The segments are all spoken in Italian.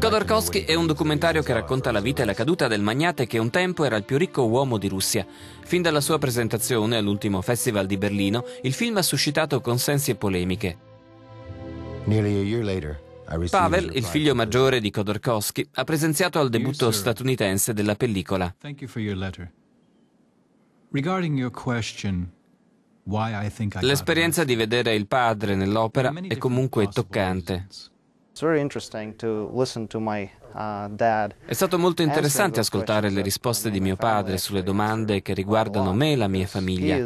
Khodorkovsky è un documentario che racconta la vita e la caduta del magnate che un tempo era il più ricco uomo di Russia. Fin dalla sua presentazione all'ultimo festival di Berlino, il film ha suscitato consensi e polemiche. Pavel, il figlio maggiore di Khodorkovsky, ha presenziato al debutto statunitense della pellicola. Grazie per la your letter. L'esperienza di vedere il padre nell'opera è comunque toccante. Uh, è stato molto interessante ascoltare le risposte di mio padre sulle domande che riguardano me e la mia famiglia.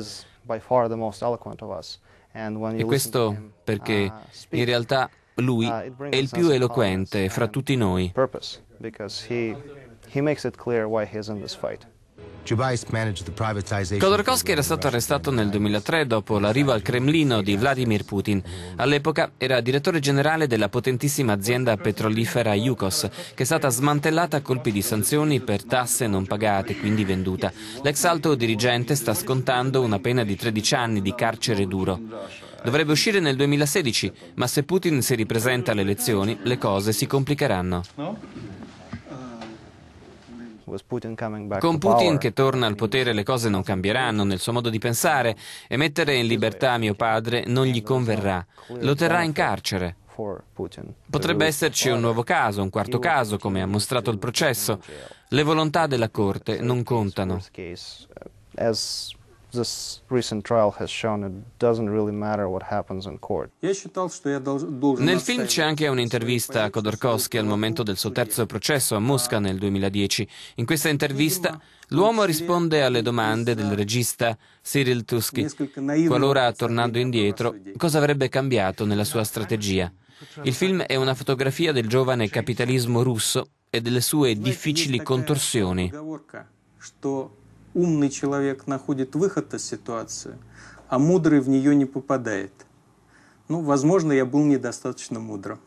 E questo perché uh, in realtà lui uh, è il più eloquente fra tutti noi. Because he, he makes it clear why he's in this fight. Khodorkovsky era stato arrestato nel 2003 dopo l'arrivo al Cremlino di Vladimir Putin. All'epoca era direttore generale della potentissima azienda petrolifera Yukos, che è stata smantellata a colpi di sanzioni per tasse non pagate, quindi venduta. L'ex alto dirigente sta scontando una pena di 13 anni di carcere duro. Dovrebbe uscire nel 2016, ma se Putin si ripresenta alle elezioni, le cose si complicheranno. No? Con Putin che torna al potere le cose non cambieranno nel suo modo di pensare e mettere in libertà mio padre non gli converrà. Lo terrà in carcere. Potrebbe esserci un nuovo caso, un quarto caso, come ha mostrato il processo. Le volontà della Corte non contano this recent trial has shown it doesn't really matter what happens in court. Nel film c'è anche un'intervista a Khodorkovsky al momento del suo terzo processo a Mosca nel 2010. In questa intervista l'uomo risponde alle domande del regista Cyril Tusky, qualora tornando indietro cosa avrebbe cambiato nella sua strategia. Il film è una fotografia del giovane capitalismo russo e delle sue difficili contorsioni. Умный человек находит выход из ситуации, а мудрый в нее не попадает. Ну, возможно, я был недостаточно мудрым.